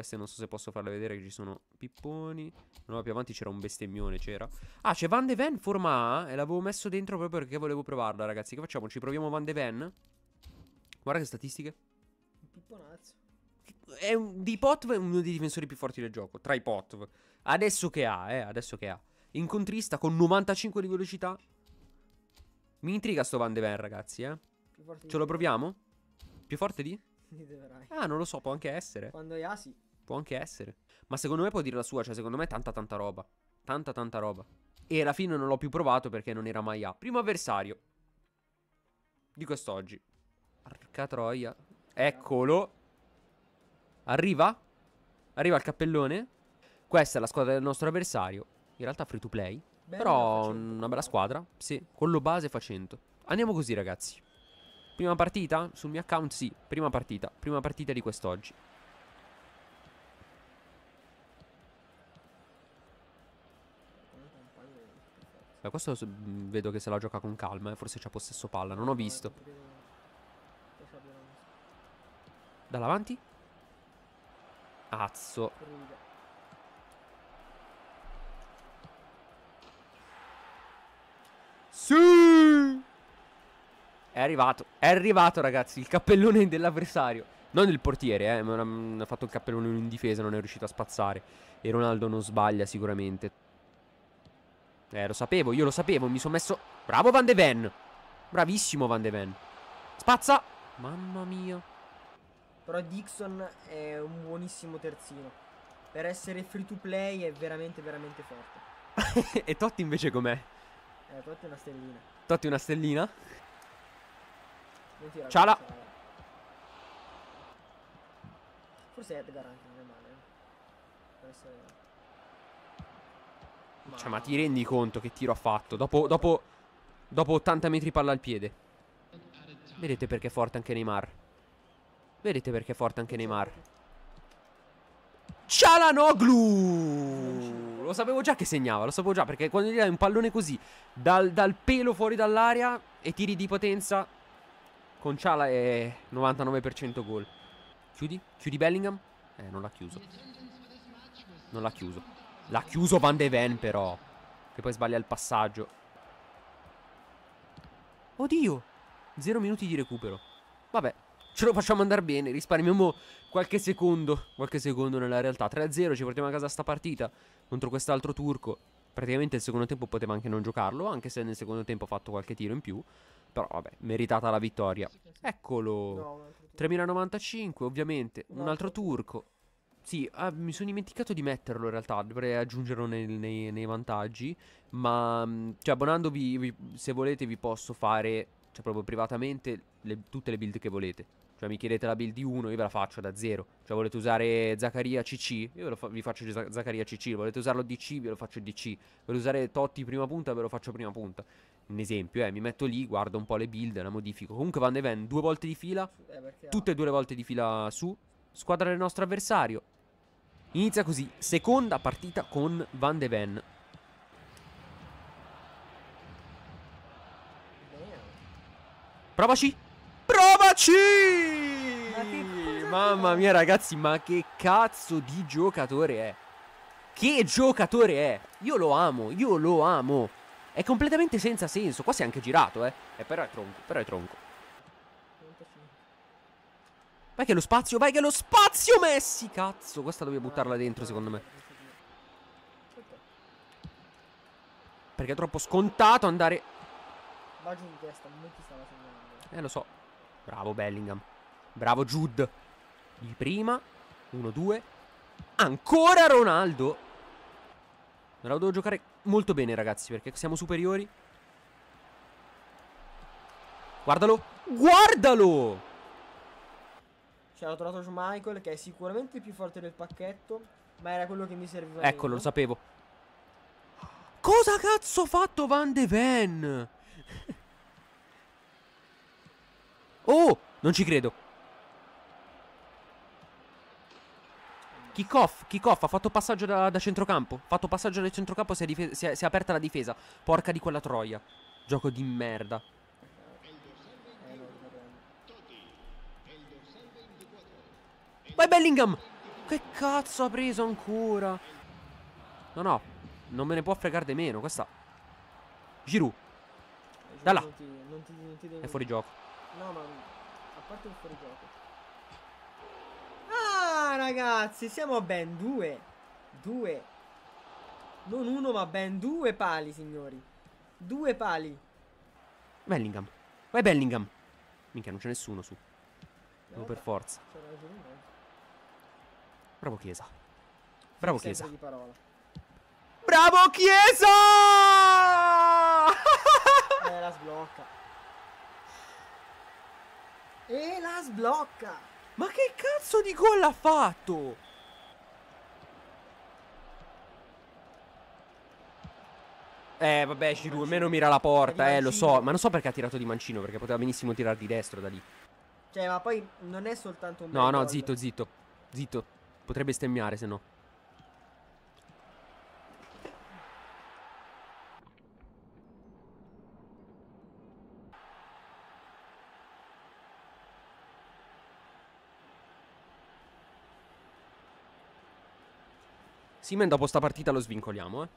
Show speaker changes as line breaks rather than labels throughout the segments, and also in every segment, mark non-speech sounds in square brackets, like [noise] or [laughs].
Queste non so se posso farle vedere che ci sono pipponi. No, più avanti c'era un bestemmione, c'era. Ah, c'è Van de Ven forma A. E l'avevo messo dentro proprio perché volevo provarla, ragazzi. Che facciamo? Ci proviamo Van de Ven? Guarda che statistiche.
Un pipponazzo.
È un, di Potv è uno dei difensori più forti del gioco. Tra i Potv. Adesso che ha, eh. Adesso che ha. Incontrista con 95 di velocità. Mi intriga sto Van de Ven, ragazzi, eh.
Ce lo proviamo? Più forte di? [laughs]
Ah, non lo so, può anche essere.
Quando è A, sì.
Può anche essere. Ma secondo me può dire la sua, cioè secondo me è tanta tanta roba. Tanta tanta roba. E alla fine non l'ho più provato perché non era mai A. Primo avversario. Di quest'oggi. Arca troia. Eccolo. Arriva. Arriva il cappellone. Questa è la squadra del nostro avversario. In realtà free to play. Bella, però una bella squadra. Sì, con lo base fa 100. Andiamo così ragazzi. Prima partita? Sul mio account sì, prima partita. Prima partita di quest'oggi. Beh, questo mm, vedo che se la gioca con calma, eh. forse c'ha possesso palla, non ho visto. Dall'avanti? Azzo. Sì! È arrivato, è arrivato ragazzi, il cappellone dell'avversario. Non il portiere, eh, ma mm, ha fatto il cappellone in difesa, non è riuscito a spazzare. E Ronaldo non sbaglia sicuramente. Eh, lo sapevo, io lo sapevo, mi sono messo... Bravo Van de Ven! Bravissimo Van de Ven. Spazza! Mamma mia.
Però Dixon è un buonissimo terzino. Per essere free to play è veramente, veramente forte.
[laughs] e Totti invece com'è?
Eh, Totti è una stellina.
Totti è una stellina?
Ciala. Ciala. Forse Edgar anche non è male. Per eh. essere...
Cioè, ma ti rendi conto che tiro ha fatto? Dopo, dopo, dopo 80 metri palla al piede. Vedete perché è forte anche Neymar. Vedete perché è forte anche Neymar. Cialanoglu! Lo sapevo già che segnava, lo sapevo già, perché quando gli dai un pallone così, dal, dal pelo fuori dall'aria e tiri di potenza, con Ciala è 99% gol. Chiudi? Chiudi Bellingham? Eh, non l'ha chiuso. Non l'ha chiuso. L'ha chiuso Van de Ven però. Che poi sbaglia il passaggio. Oddio. Zero minuti di recupero. Vabbè. Ce lo facciamo andare bene. Risparmiamo qualche secondo. Qualche secondo nella realtà. 3-0. Ci portiamo a casa sta partita. Contro quest'altro turco. Praticamente il secondo tempo poteva anche non giocarlo. Anche se nel secondo tempo ha fatto qualche tiro in più. Però vabbè, meritata la vittoria. Eccolo. 3095, ovviamente. Un altro turco. Sì, ah, mi sono dimenticato di metterlo in realtà, dovrei aggiungerlo nel, nei, nei, vantaggi, ma mm, cioè abbonandovi, vi, se volete vi posso fare, cioè proprio privatamente, le, tutte le build che volete. Cioè mi chiedete la build di 1, io ve la faccio da 0. Cioè volete usare Zaccaria CC, io fa vi faccio Zaccaria CC. Volete usarlo DC, ve lo faccio DC. Volete usare Totti prima punta, ve lo faccio prima punta. Un esempio, eh, mi metto lì, guardo un po' le build, la modifico. Comunque Van de Ven due volte di fila, eh, tutte e due le volte di fila su. Squadra del nostro avversario, Inizia così, seconda partita con Van de Ven. Provaci! Provaci! Ma Mamma mia ragazzi, ma che cazzo di giocatore è? Che giocatore è? Io lo amo, io lo amo. È completamente senza senso. Qua si è anche girato, eh. E eh, però è tronco, però è tronco. Vai che lo spazio, vai che lo spazio Messi, cazzo. Questa doveva buttarla dentro, secondo me. Perché è troppo scontato andare...
Va giù in testa, non ti stava segnando.
Eh, lo so. Bravo Bellingham. Bravo Jude. Di prima. 1-2. Ancora Ronaldo. Non la devo giocare molto bene, ragazzi, perché siamo superiori. Guardalo. Guardalo!
C'era cioè, tornato Michael che è sicuramente il più forte del pacchetto, ma era quello che mi serviva. Eccolo, lo
sapevo. Cosa cazzo ha fatto Van de Ven? oh, non ci credo. Kick off, kick off. ha fatto passaggio da, da centrocampo. Ha fatto passaggio dal centrocampo, si è, si, è, si è aperta la difesa. Porca di quella troia. Gioco di merda. Vai Bellingham! Che cazzo ha preso ancora? No, no, non me ne può fregare di meno. Questa. Giroud. Da Non
ti, non ti, non ti devo... È fuori gioco. No, ma a parte il fuori gioco. Ah, ragazzi, siamo a ben due. Due. Non uno, ma ben due pali, signori. Due pali.
Bellingham. Vai Bellingham. Minchia, non c'è nessuno su. Devo per forza.
C'era ragione. Eh.
Bravo Chiesa. Bravo Chiesa.
Bravo Chiesa! e eh, la sblocca. E la sblocca. Ma che cazzo di gol ha
fatto? Eh vabbè Giroud almeno mira la porta Eh lo so Ma non so perché ha tirato di mancino Perché poteva benissimo tirare di destro da lì
Cioè ma poi non è soltanto un No no gol. zitto
zitto Zitto Potrebbe stemmiare se no. Simen dopo sta partita lo svincoliamo, eh.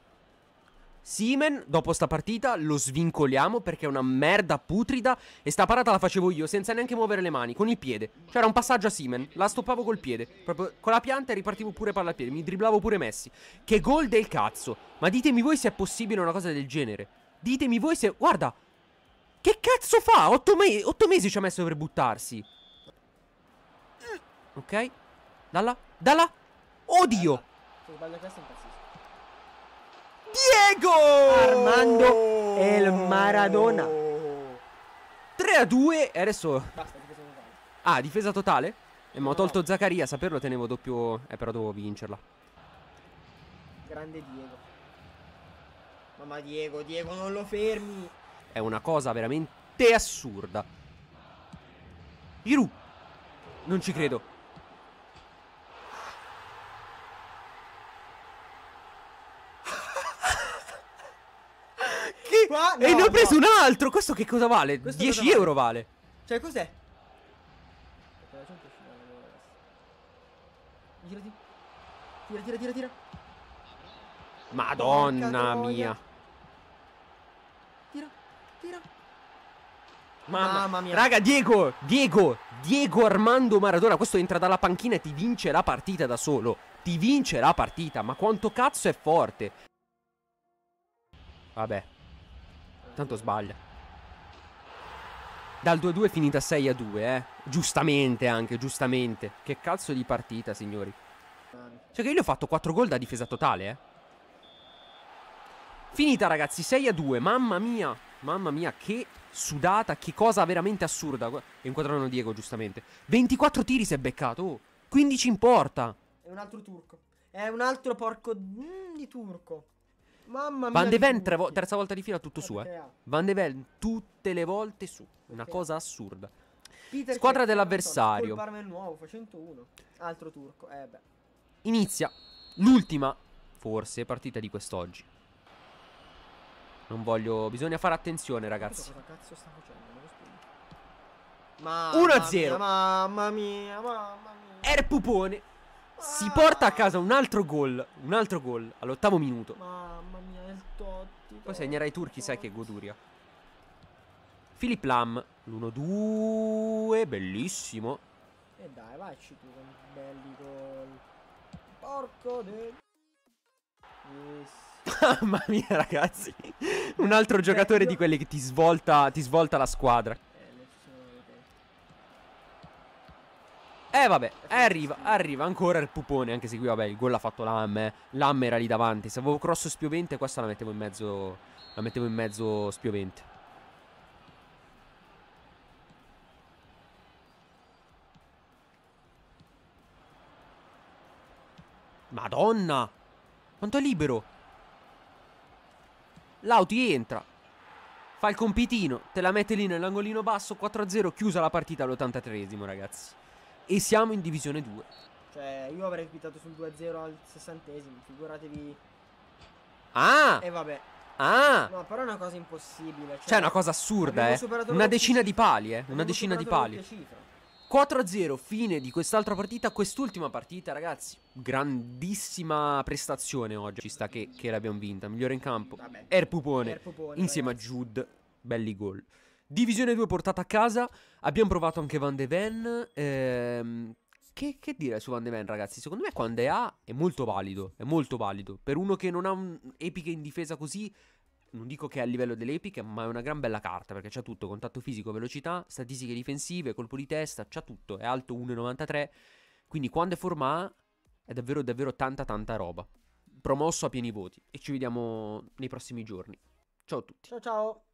Simen, dopo sta partita, lo svincoliamo perché è una merda putrida e sta parata la facevo io senza neanche muovere le mani, con il piede. C'era cioè, un passaggio a Simen, la stoppavo col piede, proprio con la pianta e ripartivo pure palla al piede, mi dribblavo pure Messi. Che gol del cazzo! Ma ditemi voi se è possibile una cosa del genere. Ditemi voi se... Guarda! Che cazzo fa? Otto, me... Otto mesi ci ha messo per buttarsi. Ok? Dalla? Dalla? Oddio!
Se sbaglia questo impazzisce.
Diego!
Armando e il Maradona.
3 a 2 e adesso... Basta, difesa totale. Ah, difesa totale? E eh, mi ho tolto Zaccaria, saperlo tenevo doppio... Eh, però dovevo vincerla.
Grande Diego. Mamma Diego, Diego, non lo fermi.
È una cosa veramente assurda. Giroud. Non ci credo. qua. No, e ne ho preso no. un altro. Questo che cosa vale? Questo 10 cosa euro vale.
Cioè, cos'è? Girati. Tira, tira, tira, tira.
Madonna mia.
Tira, tira.
Mamma. Mamma, mia. Raga, Diego, Diego, Diego Armando Maradona, questo entra dalla panchina e ti vince la partita da solo. Ti vince la partita, ma quanto cazzo è forte. Vabbè. Tanto sbaglia. Dal 2-2 finita 6-2, eh. Giustamente anche, giustamente. Che cazzo di partita, signori. Cioè che io ho fatto 4 gol da difesa totale, eh. Finita ragazzi, 6-2, mamma mia. Mamma mia, che sudata, che cosa veramente assurda. E inquadrano Diego, giustamente. 24 tiri si è beccato, oh. 15 in porta. È
un altro turco. È un altro porco mm, di turco. Mamma mia. Van de Ven
vo- terza volta di fila tutto su, eh. eh. Van de Ven tutte le volte su. Una cosa assurda.
Peter Squadra dell'avversario. Col nuovo, fa 101. Altro turco. Eh beh.
Inizia l'ultima, forse, partita di quest'oggi. Non voglio... Bisogna fare attenzione, ragazzi.
Cosa cazzo sta facendo? Ma 1-0. Mamma mia, mamma
mia. Er Pupone si porta a casa un altro gol. Un altro gol all'ottavo minuto. Mamma
mia, il Totti.
Poi segnerai i turchi, sai che goduria. Philip Lam, l'1-2, bellissimo.
E dai, vacci tu con belli gol. Porco del... Yes.
Mamma mia ragazzi Un altro giocatore di quelli che ti svolta, ti svolta la squadra Eh vabbè, arriva, arriva ancora il pupone, anche se qui vabbè il gol l'ha fatto Lam, eh. Lam era lì davanti, se avevo cross spiovente questa la mettevo in mezzo, la mettevo in mezzo spiovente. Madonna, quanto è libero. Lauti entra, fa il compitino, te la mette lì nell'angolino basso, 4-0, chiusa la partita all'83esimo ragazzi e siamo in divisione 2.
Cioè, io avrei quitato sul 2-0 al sessantesimo, figuratevi.
Ah! E vabbè. Ah! No,
però è una cosa impossibile. Cioè, cioè è una cioè, cosa assurda, eh. Una decina di
pali, eh. Una decina di pali. 4-0, fine di quest'altra partita, quest'ultima partita, ragazzi. Grandissima prestazione oggi. Ci sta che, che l'abbiamo vinta. Migliore in campo. Vabbè. Air er Pupone. Air er Pupone insieme ragazzi. a Jude. Belli gol. Divisione 2 portata a casa, abbiamo provato anche Van de Ven, ehm, che, che, dire su Van de Ven ragazzi, secondo me quando è A è molto valido, è molto valido, per uno che non ha un'epica in difesa così, non dico che è a livello delle epiche, ma è una gran bella carta perché c'ha tutto, contatto fisico, velocità, statistiche difensive, colpo di testa, c'ha tutto, è alto 1,93, quindi quando è forma A è davvero davvero tanta tanta roba. Promosso a pieni voti e ci vediamo nei prossimi giorni. Ciao a tutti.
Ciao ciao.